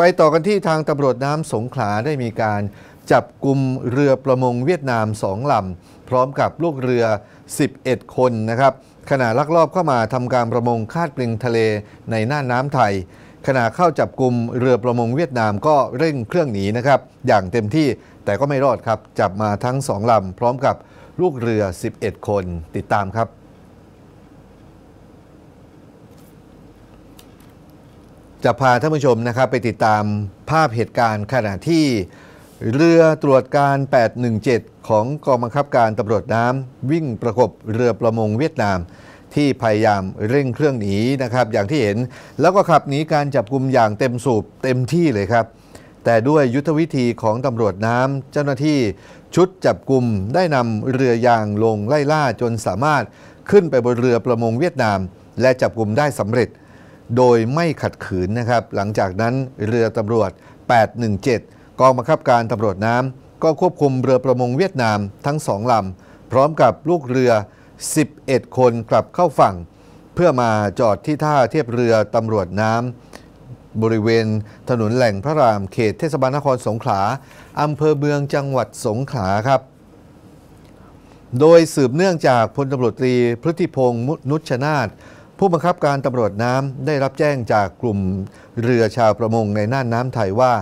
ไปต่อกันที่ทางตำรวจน้ำสงขลาได้มีการจับกลุ่มเรือประมงเวียดนามสองลำพร้อมกับลูกเรือ 11 คนนะครับ ขณะลักลอบเข้ามาทำการประมงคาดปลิงทะเลในหน้านน้ำไทย ขณะเข้าจับกลุ่มเรือประมงเวียดนามก็เร่งเครื่องหนีนะครับ อย่างเต็มที่แต่ก็ไม่รอดครับจับมาทั้งสองลำพร้อมกับลูกเรือ 11 คน ติดตามครับจะพาท่านผู้ชมนะครับไปติดตามภาพเหตุการณ์ ขณะที่เรือตรวจการ 817 ของกองบังคับการตำรวจน้ำวิ่งประกบเรือประมงเวียดนาม ที่พยายามเร่งเครื่องหนีนะครับ อย่างที่เห็นแล้วก็ขับหนีการจับกลุ่มอย่างเต็มสูบเต็มที่เลยครับ แต่ด้วยยุทธวิธีของตำรวจน้ำเจ้าหน้าที่ชุดจับกลุ่มได้นำเรือยางลงไล่ล่าจนสามารถขึ้นไปบนเรือประมงเวียดนาม และจับกลุ่มได้สำเร็จโดยไม่ขัดขืนนะครับ หลังจากนั้นเรือตำรวจ 817 กองบังคับการตำรวจน้ำก็ควบคุมเรือประมงเวียดนามทั้งสองลำพร้อมกับลูกเรือ 11 คนกลับเข้าฝั่ง เพื่อมาจอดที่ท่าเทียบเรือตำรวจน้ำบริเวณถนนแหล่งพระรามเขตเทศบาลนครสงขลาอำเภอเมืองจังหวัดสงขลาครับ โดยสืบเนื่องจากพลตำรวจตรีพฤติพงศ์นุชนาธผู้บังคับการตำรวจน้ำได้รับแจ้งจากกลุ่มเรือชาวประมงในน่านน้ำไทยว่า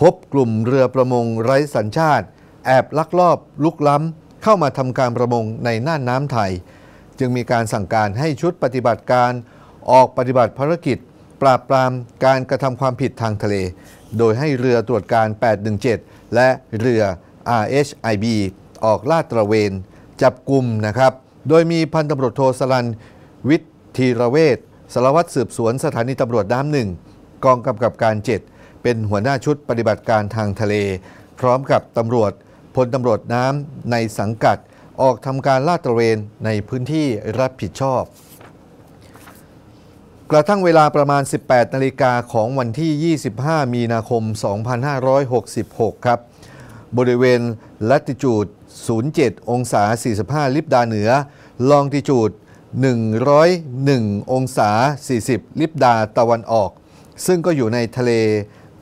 พบกลุ่มเรือประมงไร้สัญชาติ แอบลักลอบ ลุกล้ำเข้ามาทำการประมงในน่านน้ำไทยจึงมีการสั่งการให้ชุดปฏิบัติการออกปฏิบัติภารกิจ ปราบปรามการกระทำความผิดทางทะเล โดยให้เรือตรวจการ 817 และเรือ RHIB ออกลาดตระเวนจับกลุ่มนะครับ โดยมีพันตำรวจโทสลันวิทยธีรเวศสารวัตรสืบสวนสถานีตำรวจน้ำหนึ่งกองกำกับการ 7 เป็นหัวหน้าชุดปฏิบัติการทางทะเล พร้อมกับตำรวจพลตำรวจน้ำในสังกัด ออกทำการลาดตระเวนในพื้นที่รับผิดชอบ กระทั่งเวลาประมาณ 18 นาฬิกาของวันที่ 25 มีนาคม 2566 ครับ บริเวณลัติจูด 07 องศา 45 ลิบดาเหนือ ลองติจูด101 องศา 40 ลิบดาตะวันออก ซึ่งก็อยู่ในทะเล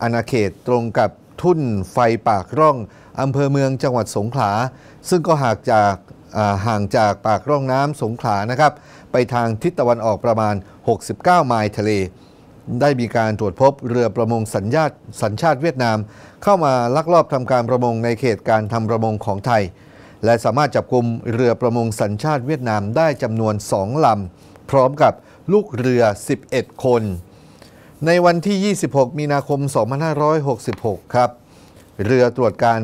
อาณาเขตตรงกับทุ่นไฟปากร่องอำเภอเมืองจังหวัดสงขลา ซึ่งก็ห่างจากห่างจากปากร่องน้ำสงขลานะครับ ไปทางทิศตะวันออกประมาณ 69 ไมล์ทะเล ได้มีการตรวจพบเรือประมงสัญญาตสัญชาติเวียดนาม เข้ามาลักลอบทำการประมงในเขตการทำประมงของไทยและสามารถจับกลุ่มเรือประมงสัญชาติเวียดนามได้จำนวน2ลำพร้อมกับลูกเรือ 11 คน ในวันที่ 26 มีนาคม 2566 ครับ เรือตรวจการ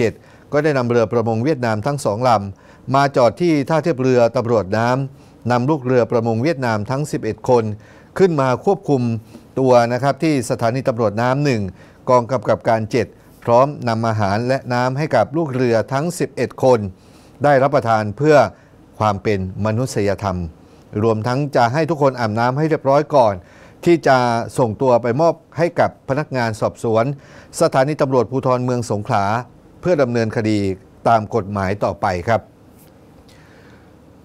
817 ก็ได้นำเรือประมงเวียดนามทั้งสองลำมาจอดที่ท่าเทียบเรือตำรวจน้ำนำลูกเรือประมงเวียดนามทั้ง 11 คน ขึ้นมาควบคุมตัวนะครับที่สถานีตำรวจน้ำหนึ่งกองกำกับการ 7พร้อมนำอาหารและน้ำให้กับลูกเรือทั้ง 11 คน ได้รับประทานเพื่อความเป็นมนุษยธรรม รวมทั้งจะให้ทุกคนอาบน้ำให้เรียบร้อยก่อน ที่จะส่งตัวไปมอบให้กับพนักงานสอบสวน สถานีตำรวจภูธรเมืองสงขลาเพื่อดำเนินคดีตามกฎหมายต่อไปครับ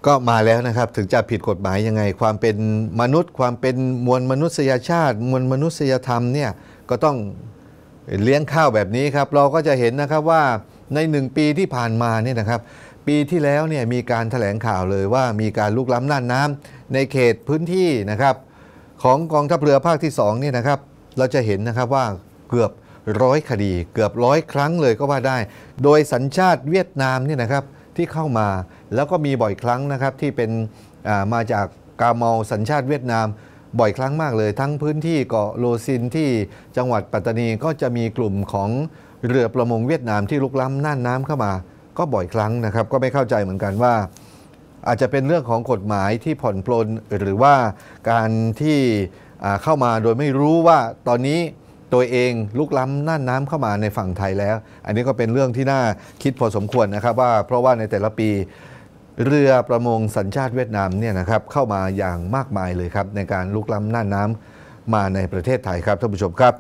ก็มาแล้วนะครับถึงจะผิดกฎหมายยังไงความเป็นมนุษย์ความเป็นมวลมนุษยชาติ มวลมนุษยธรรมเนี่ยก็ต้องเลี้ยงข้าวแบบนี้ครับเราก็จะเห็นนะครับว่าในหนึ่งปีที่ผ่านมาเนี่ยนะครับปีที่แล้วเนี่ยมีการถแถลงข่าวเลยว่ามีการลุกล้ำน่านน้ำในเขตพื้นที่นะครับของกองทัพเรือภาคที่2นี่ยนะครับเราจะเห็นนะครับว่าเกือบร้อยคดีเกือบร้อยครั้งเลยก็ว่าได้ โดยสัญชาติเวียดนามเนี่ยนะครับที่เข้ามาแล้วก็มีบ่อยครั้งนะครับที่เป็นมาจากกาเมาสัญชาติเวียดนามบ่อยครั้งมากเลย ทั้งพื้นที่เกาะโลซินที่จังหวัดปัตตานีก็จะมีกลุ่มของเรือประมงเวียดนาม ที่ลุกล้ำน่านน้ำเข้ามา ก็บ่อยครั้งนะครับ ก็ไม่เข้าใจเหมือนกันว่า อาจจะเป็นเรื่องของกฎหมายที่ผ่อนปลนหรือว่าการที่เข้ามาโดยไม่รู้ว่าตอนนี้ตัวเองลุกล้ำน่านน้ำเข้ามาในฝั่งไทยแล้ว อันนี้ก็เป็นเรื่องที่น่าคิดพอสมควรนะครับ ว่าเพราะว่าในแต่ละปีเรือประมงสัญชาติเวียดนามเนี่ยนะครับเข้ามาอย่างมากมายเลยครับ ในการลุกล้ำหน้าน้ำมาในประเทศไทยครับ ท่านผู้ชมครับ